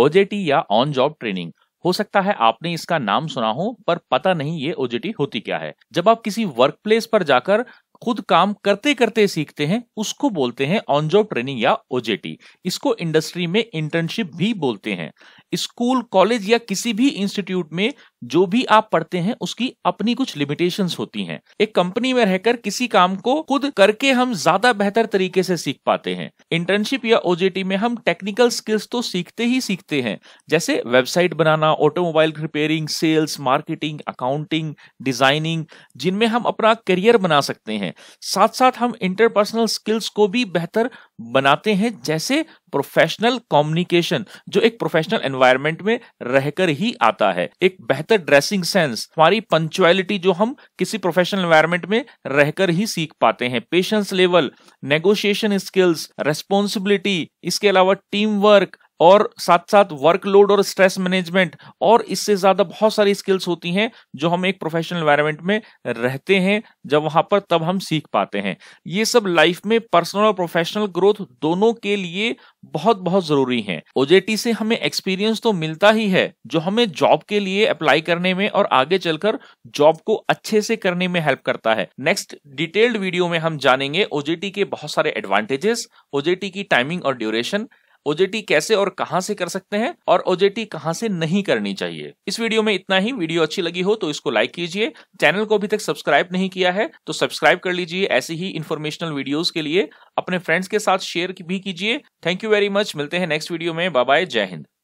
OJT या on job training हो सकता है आपने इसका नाम सुना हो पर पता नहीं ये ओजेटी होती क्या है जब आप किसी वर्क प्लेस पर जाकर खुद काम करते करते सीखते हैं उसको बोलते हैं ऑन जॉब ट्रेनिंग या ओजेटी इसको इंडस्ट्री में इंटर्नशिप भी बोलते हैं स्कूल कॉलेज या किसी भी इंस्टीट्यूट में जो भी आप पढ़ते हैं उसकी अपनी कुछ लिमिटेशंस होती हैं एक कंपनी में रहकर किसी काम को खुद करके हम ज्यादा बेहतर तरीके से सीख पाते हैं इंटर्नशिप या ओजेटी में हम टेक्निकल स्किल्स तो सीखते ही सीखते हैं जैसे वेबसाइट बनाना automobile repairing sales marketing accounting designing जिनमें हम अपना करियर बना सकते हैं साथ साथ हम इंटरपर्सनल स्किल्स को भी बेहतर बनाते हैं जैसे प्रोफेशनल कम्युनिकेशन जो एक प्रोफेशनल एनवायरनमेंट में रहकर ही आता है एक बेहतर ड्रेसिंग सेंस हमारी पंचुअलिटी जो हम किसी प्रोफेशनल एनवायरनमेंट में रहकर ही सीख पाते हैं patience level negotiation skills responsibility इसके अलावा टीम वर्क और साथ साथ वर्कलोड और स्ट्रेस मैनेजमेंट और इससे ज्यादा बहुत सारी स्किल्स होती हैं जो हम एक प्रोफेशनल एनवायरमेंट में रहते हैं जब वहां पर तब हम सीख पाते हैं ये सब लाइफ में पर्सनल और प्रोफेशनल ग्रोथ दोनों के लिए बहुत बहुत जरूरी है ओजेटी से हमें एक्सपीरियंस तो मिलता ही है जो हमें जॉब के लिए अप्लाई करने में और आगे चलकर जॉब को अच्छे से करने में हेल्प करता है नेक्स्ट डिटेल्ड वीडियो में हम जानेंगे ओजेटी के बहुत सारे एडवांटेजेस ओजेटी की टाइमिंग और ड्यूरेशन ओजेटी कैसे और कहां से कर सकते हैं और ओजेटी कहां से नहीं करनी चाहिए इस वीडियो में इतना ही वीडियो अच्छी लगी हो तो इसको लाइक कीजिए चैनल को अभी तक सब्सक्राइब नहीं किया है तो सब्सक्राइब कर लीजिए ऐसी ही इन्फॉर्मेशनल वीडियोस के लिए अपने फ्रेंड्स के साथ शेयर भी कीजिए थैंक यू वेरी मच मिलते हैं नेक्स्ट वीडियो में बाय जय हिंद